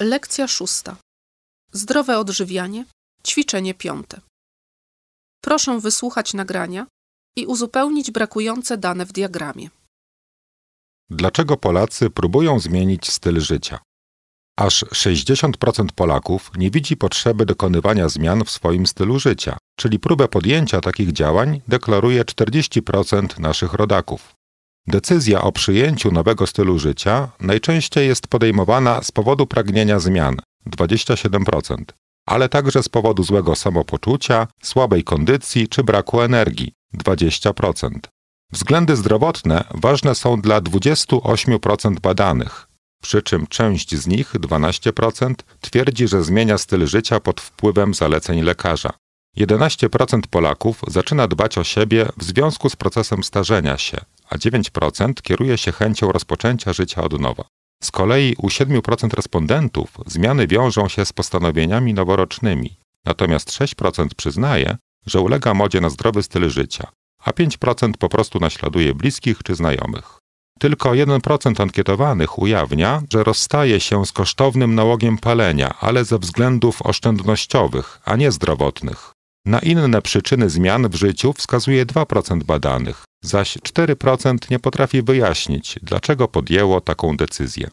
Lekcja szósta. Zdrowe odżywianie, ćwiczenie piąte. Proszę wysłuchać nagrania i uzupełnić brakujące dane w diagramie. Dlaczego Polacy próbują zmienić styl życia? Aż 60% Polaków nie widzi potrzeby dokonywania zmian w swoim stylu życia, czyli próbę podjęcia takich działań deklaruje 40% naszych rodaków. Decyzja o przyjęciu nowego stylu życia najczęściej jest podejmowana z powodu pragnienia zmian 27%, ale także z powodu złego samopoczucia, słabej kondycji czy braku energii 20%. Względy zdrowotne ważne są dla 28% badanych, przy czym część z nich 12% twierdzi, że zmienia styl życia pod wpływem zaleceń lekarza. 11% Polaków zaczyna dbać o siebie w związku z procesem starzenia się, a 9% kieruje się chęcią rozpoczęcia życia od nowa. Z kolei u 7% respondentów zmiany wiążą się z postanowieniami noworocznymi, natomiast 6% przyznaje, że ulega modzie na zdrowy styl życia, a 5% po prostu naśladuje bliskich czy znajomych. Tylko 1% ankietowanych ujawnia, że rozstaje się z kosztownym nałogiem palenia, ale ze względów oszczędnościowych, a nie zdrowotnych. Na inne przyczyny zmian w życiu wskazuje 2% badanych, zaś 4% nie potrafi wyjaśnić, dlaczego podjęło taką decyzję.